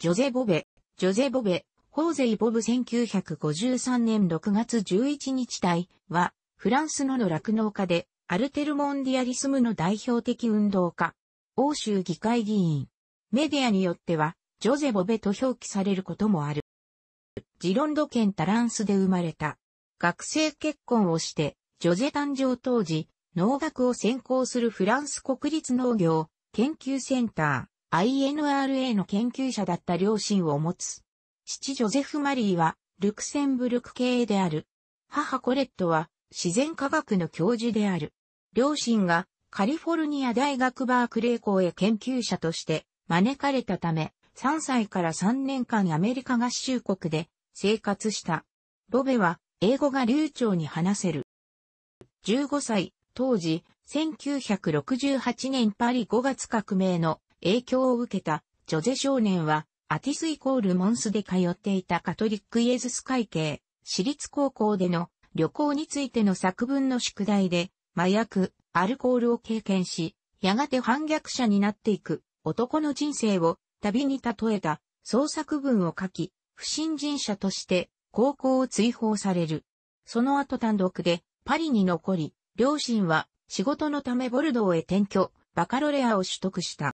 ジョゼ・ボベ、ジョゼ・ボベ、ホーゼイ・ボブ1953年6月11日体は、フランスのの落農家で、アルテルモンディアリスムの代表的運動家、欧州議会議員。メディアによっては、ジョゼ・ボベと表記されることもある。ジロンド県タランスで生まれた。学生結婚をして、ジョゼ誕生当時、農学を専攻するフランス国立農業研究センター。INRA の研究者だった両親を持つ。父ジョゼフ・マリーは、ルクセンブルク系である。母コレットは、自然科学の教授である。両親が、カリフォルニア大学バークレー校へ研究者として、招かれたため、3歳から3年間アメリカ合衆国で、生活した。ロベは、英語が流暢に話せる。15歳、当時、1968年パリ5月革命の影響を受けたジョゼ少年は、アティスイコールモンスで通っていたカトリックイエズス会計、私立高校での旅行についての作文の宿題で、麻薬、アルコールを経験し、やがて反逆者になっていく男の人生を旅に例えた創作文を書き、不信心者として高校を追放される。その後単独でパリに残り、両親は仕事のためボルドーへ転居、バカロレアを取得した。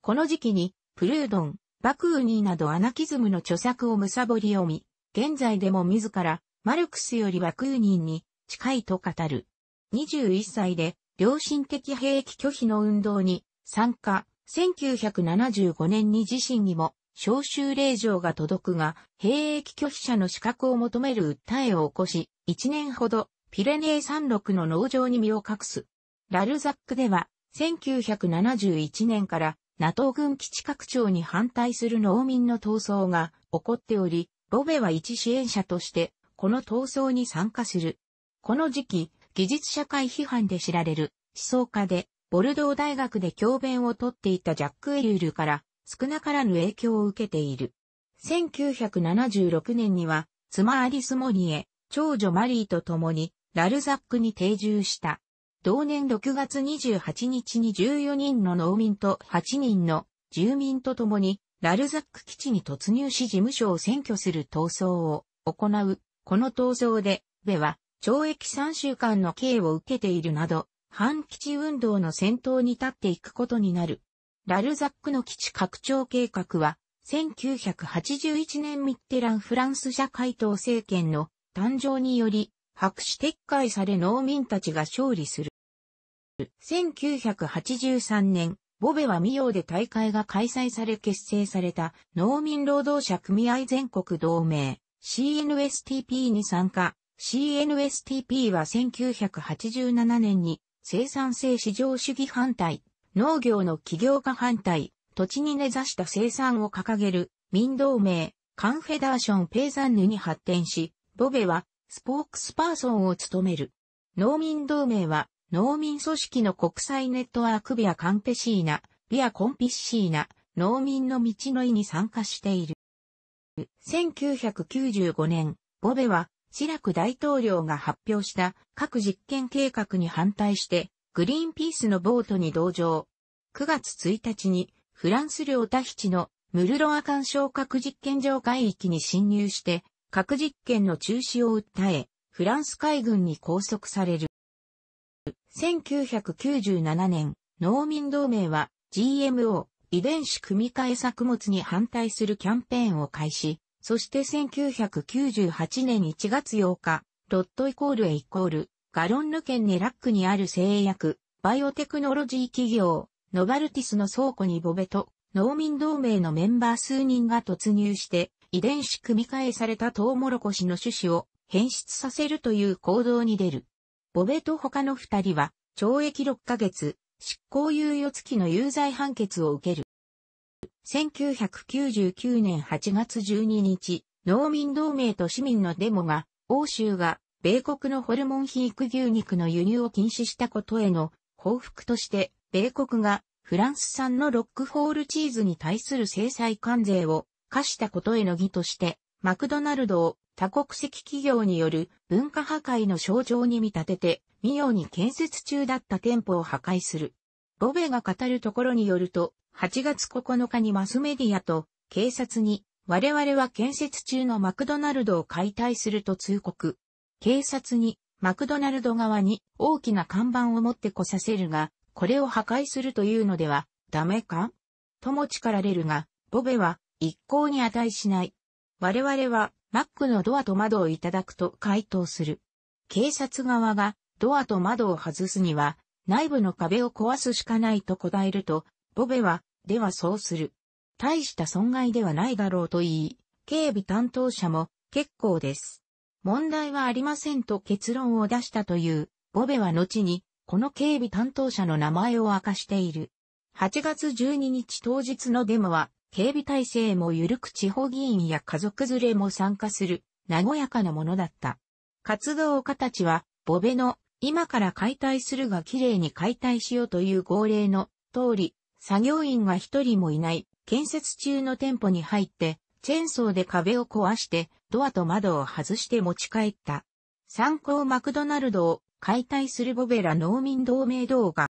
この時期に、プルードン、バクーニーなどアナキズムの著作をむさぼり読み、現在でも自ら、マルクスよりバクーニーに近いと語る。21歳で、良心的兵役拒否の運動に参加、1975年に自身にも招集令状が届くが、兵役拒否者の資格を求める訴えを起こし、1年ほどピレネー山麓の農場に身を隠す。ラルザックでは、1971年から NATO 軍基地拡張に反対する農民の闘争が起こっており、ロベは一支援者としてこの闘争に参加する。この時期、技術社会批判で知られる思想家で、ボルドー大学で教鞭をとっていたジャック・エリュールから少なからぬ影響を受けている。1976年には妻アリス・モニエ、長女マリーと共にラルザックに定住した。同年6月28日に14人の農民と8人の住民と共にラルザック基地に突入し事務所を占拠する闘争を行う。この闘争で、ベは懲役3週間の刑を受けているなど、反基地運動の先頭に立っていくことになる。ラルザックの基地拡張計画は、1981年ミッテランフランス社会党政権の誕生により、白紙撤回され農民たちが勝利する。1983年、ボベは未央で大会が開催され結成された農民労働者組合全国同盟 CNSTP に参加。CNSTP は1987年に生産性市場主義反対、農業の起業家反対、土地に根ざした生産を掲げる民同盟カンフェダーションペーザンヌに発展し、ボベはスポークスパーソンを務める。農民同盟は農民組織の国際ネットワークビアカンペシーナ、ビアコンピッシーナ、農民の道の意に参加している。1995年、ボベは、シラク大統領が発表した各実験計画に反対して、グリーンピースのボートに同乗。9月1日に、フランス領タヒチのムルロア干渉核実験場海域に侵入して、核実験の中止を訴え、フランス海軍に拘束される。1997年、農民同盟は GMO、遺伝子組み換え作物に反対するキャンペーンを開始、そして1998年1月8日、ロットイコールエイコール、ガロンヌ県ネラックにある製薬、バイオテクノロジー企業、ノバルティスの倉庫にボベと、農民同盟のメンバー数人が突入して、遺伝子組み換えされたトウモロコシの種子を変質させるという行動に出る。ボベと他の二人は、懲役6ヶ月、執行猶予付きの有罪判決を受ける。1999年8月12日、農民同盟と市民のデモが、欧州が、米国のホルモン肥育牛肉の輸入を禁止したことへの報復として、米国がフランス産のロックホールチーズに対する制裁関税を課したことへの義として、マクドナルドを多国籍企業による文化破壊の象徴に見立てて、未用に建設中だった店舗を破壊する。ボベが語るところによると、8月9日にマスメディアと警察に我々は建設中のマクドナルドを解体すると通告。警察にマクドナルド側に大きな看板を持ってこさせるが、これを破壊するというのではダメかとも力れるが、ボベは一向に値しない。我々はマックのドアと窓をいただくと回答する。警察側がドアと窓を外すには内部の壁を壊すしかないと答えると、ボベは、ではそうする。大した損害ではないだろうと言い、警備担当者も結構です。問題はありませんと結論を出したという、ボベは後に、この警備担当者の名前を明かしている。8月12日当日のデモは警備体制も緩く地方議員や家族連れも参加する、和やかなものだった。活動家たちは、ボベの、今から解体するが綺麗に解体しようという号令の通り、作業員が一人もいない、建設中の店舗に入って、チェーンソーで壁を壊して、ドアと窓を外して持ち帰った。参考マクドナルドを解体するボベラ農民同盟動画。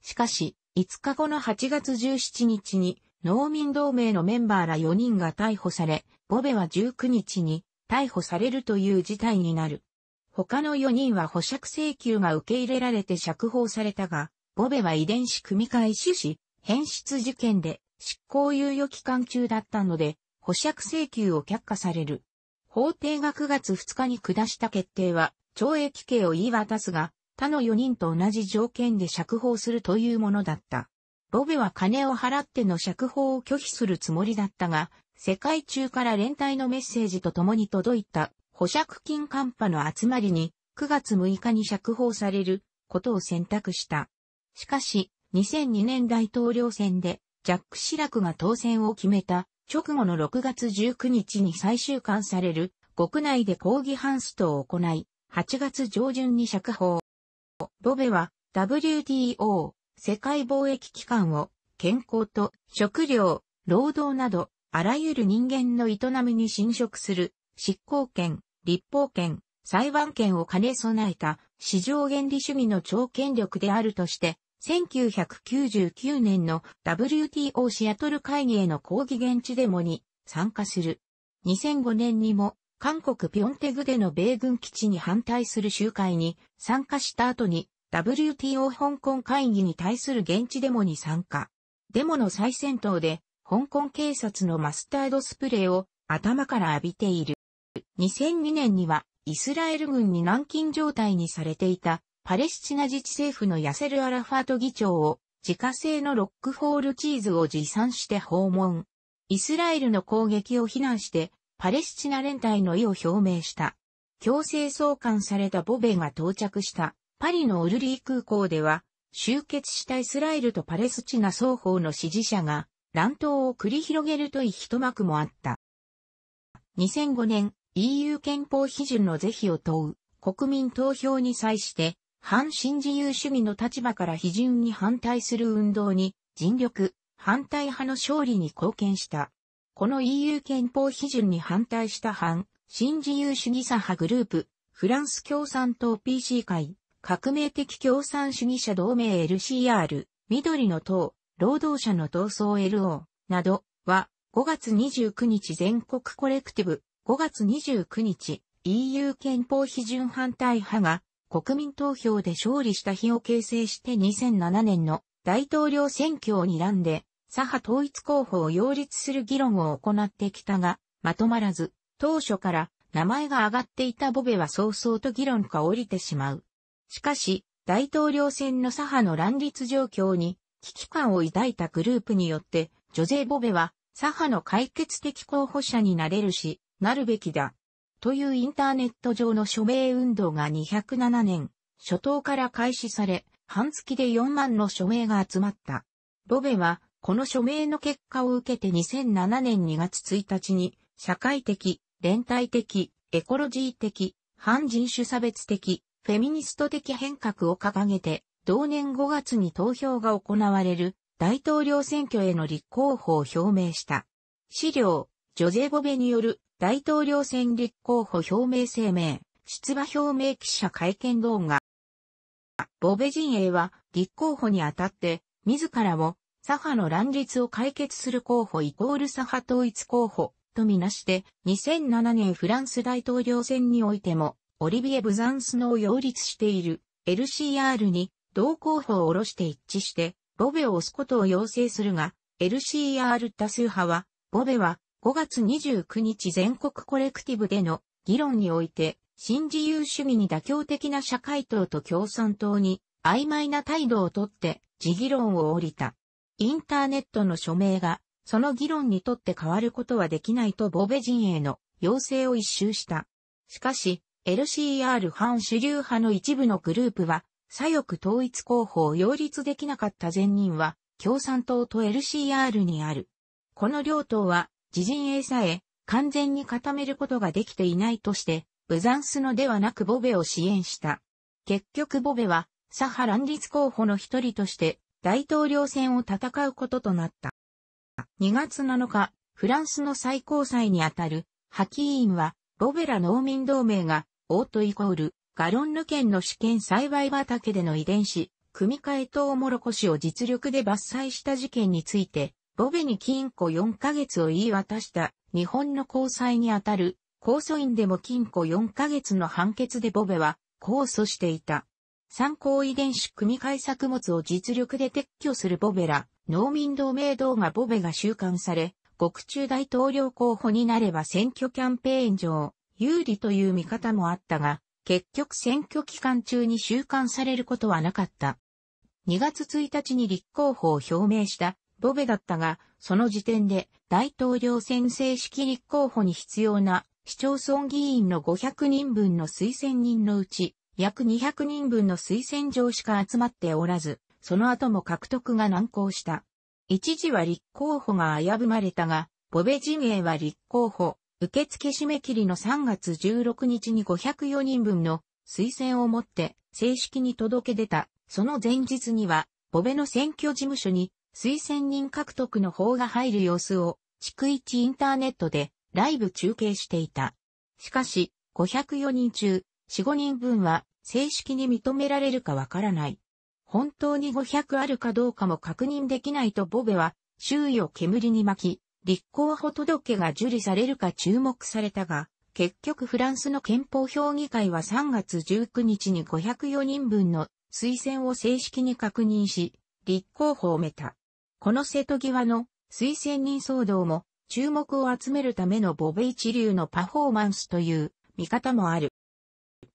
しかし、5日後の8月17日に、農民同盟のメンバーら4人が逮捕され、ボベは19日に逮捕されるという事態になる。他の4人は保釈請求が受け入れられて釈放されたが、ボベは遺伝子組み換え趣旨、変質事件で執行猶予期間中だったので、保釈請求を却下される。法廷が9月2日に下した決定は、懲役刑を言い渡すが、他の4人と同じ条件で釈放するというものだった。ボベは金を払っての釈放を拒否するつもりだったが、世界中から連帯のメッセージと共に届いた保釈金カンパの集まりに9月6日に釈放されることを選択した。しかし、2002年大統領選でジャック・シラクが当選を決めた直後の6月19日に最終刊される国内で抗議ハンストを行い、8月上旬に釈放。ボベは WTO 世界貿易機関を健康と食料、労働など、あらゆる人間の営みに侵食する、執行権、立法権、裁判権を兼ね備えた、市場原理主義の超権力であるとして、1999年の WTO シアトル会議への抗議現地デモに参加する。2005年にも韓国ピョンテグでの米軍基地に反対する集会に参加した後に WTO 香港会議に対する現地デモに参加。デモの最先頭で、香港警察のマスタードスプレーを頭から浴びている。2002年には、イスラエル軍に軟禁状態にされていた、パレスチナ自治政府のヤセル・アラファート議長を、自家製のロックフォールチーズを持参して訪問。イスラエルの攻撃を非難して、パレスチナ連帯の意を表明した。強制送還されたボベが到着したパリのオルリー空港では、集結したイスラエルとパレスチナ双方の支持者が乱闘を繰り広げるとい一幕もあった。2005年 EU 憲法批准の是非を問う国民投票に際して反新自由主義の立場から批准に反対する運動に尽力、反対派の勝利に貢献した。この EU 憲法批准に反対した反新自由主義左派グループ、フランス共産党 PC 会、革命的共産主義者同盟 LCR、緑の党、労働者の闘争 LO、などは、5月29日全国コレクティブ、5月29日、EU 憲法批准反対派が、国民投票で勝利した日を形成して2007年の大統領選挙を睨んで、左派統一候補を擁立する議論を行ってきたが、まとまらず、当初から名前が挙がっていたボベは早々と議論が降りてしまう。しかし、大統領選の左派の乱立状況に危機感を抱いたグループによって、ジョゼ・ボベは左派の解決的候補者になれるし、なるべきだ。というインターネット上の署名運動が207年、初頭から開始され、半月で4万の署名が集まった。ボベは、この署名の結果を受けて2007年2月1日に、社会的、連帯的、エコロジー的、反人種差別的、フェミニスト的変革を掲げて、同年5月に投票が行われる大統領選挙への立候補を表明した。資料、ジョゼ・ボベによる大統領選立候補表明声明、出馬表明記者会見動画。ボベ陣営は立候補にあたって、自らを左派の乱立を解決する候補イコール左派統一候補とみなして、2007年フランス大統領選においてもオリビエ・ブザンスのを擁立している LCR に同候補を下ろして一致してボベを押すことを要請するが、LCR 多数派は、ボベは5月29日全国コレクティブでの議論において、新自由主義に妥協的な社会党と共産党に曖昧な態度をとって自議論を降りた。インターネットの署名がその議論にとって変わることはできないとボベ陣営の要請を一周した。しかし、LCR 反主流派の一部のグループは、左翼統一候補を擁立できなかった前任は、共産党と LCR にある。この両党は、自陣営さえ、完全に固めることができていないとして、ブザンスのではなくボベを支援した。結局ボベは、左派乱立候補の一人として、大統領選を戦うこととなった。2月7日、フランスの最高裁にあたる、ハキーンは、ボベラ農民同盟が、オートイコール、ガロンヌ県の試験栽培畑での遺伝子、組み換えトウモロコシを実力で伐採した事件について、ボベに禁錮4ヶ月を言い渡した日本の交際にあたる控訴院でも禁錮4ヶ月の判決でボベは控訴していた。参考遺伝子組み換え作物を実力で撤去するボベら農民同盟動画ボベが収監され、獄中大統領候補になれば選挙キャンペーン上、有利という見方もあったが、結局選挙期間中に収監されることはなかった。2月1日に立候補を表明したボベだったが、その時点で大統領選正式立候補に必要な市町村議員の500人分の推薦人のうち、約200人分の推薦状しか集まっておらず、その後も獲得が難航した。一時は立候補が危ぶまれたが、ボベ陣営は立候補、受付締め切りの3月16日に504人分の推薦をもって正式に届け出た。その前日には、ボベの選挙事務所に推薦人獲得の方が入る様子を、逐一インターネットでライブ中継していた。しかし、504人中、4、5人分は正式に認められるかわからない。本当に500あるかどうかも確認できないとボベは周囲を煙に巻き、立候補届が受理されるか注目されたが、結局フランスの憲法評議会は3月19日に504人分の推薦を正式に確認し、立候補を埋めた。この瀬戸際の推薦人騒動も注目を集めるためのボベ一流のパフォーマンスという見方もある。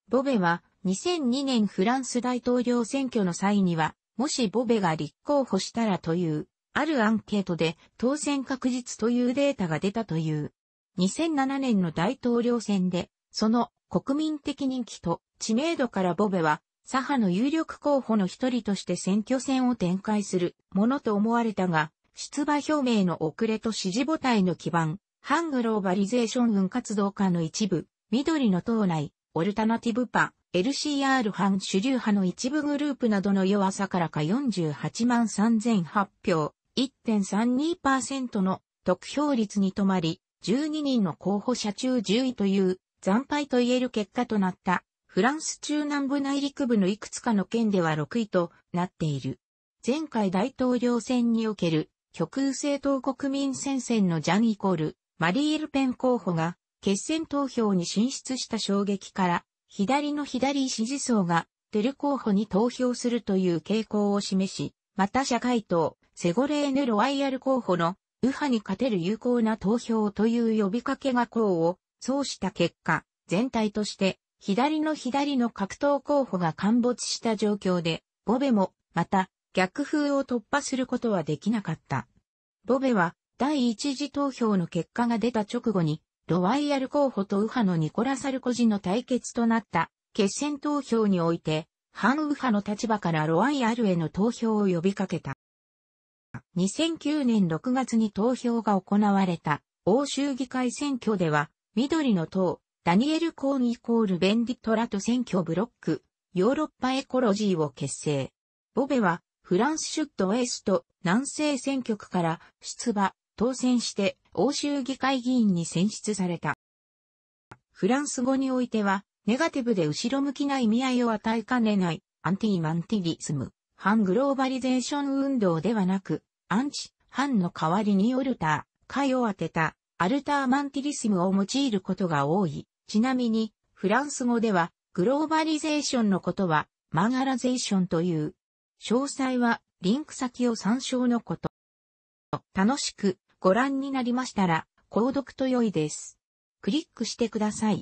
ボベは2002年フランス大統領選挙の際には、もしボベが立候補したらというあるアンケートで当選確実というデータが出たという。2007年の大統領選で、その国民的人気と知名度からボベは、左派の有力候補の一人として選挙戦を展開するものと思われたが、出馬表明の遅れと支持母体の基盤、反グローバリゼーション軍活動家の一部、緑の党内、オルタナティブパ、LCR 反主流派の一部グループなどの弱さからか48万3008票、1.32%の得票率に止まり、12人の候補者中10位という惨敗と言える結果となった。フランス中南部内陸部のいくつかの県では6位となっている。前回大統領選における極右政党国民戦線のジャンイコール、マリー・ルペン候補が決選投票に進出した衝撃から、左の左支持層がテル候補に投票するという傾向を示し、また社会党、セゴレーヌ・ロワイヤル候補の右派に勝てる有効な投票という呼びかけが功を奏した結果、全体として左の左の格闘候補が陥没した状況で、ボベもまた逆風を突破することはできなかった。ボベは第一次投票の結果が出た直後に、ロワイヤル候補と右派のニコラ・サルコジの対決となった決戦投票において、反右派の立場からロワイヤルへの投票を呼びかけた。2009年6月に投票が行われた欧州議会選挙では、緑の党、ダニエル・コーンイコール・ベンディトラと選挙ブロック、ヨーロッパエコロジーを結成。ボベは、フランスシュッドウェイスト南西選挙区から出馬、当選して欧州議会議員に選出された。フランス語においては、ネガティブで後ろ向きな意味合いを与えかねない、アンティーマンティリズム、反グローバリゼーション運動ではなく、アンチ、ハンの代わりにオルター、回を当てた、アルターマンティリスムを用いることが多い。ちなみに、フランス語では、グローバリゼーションのことは、マンガラゼーションという。詳細は、リンク先を参照のこと。楽しくご覧になりましたら、購読と良いです。クリックしてください。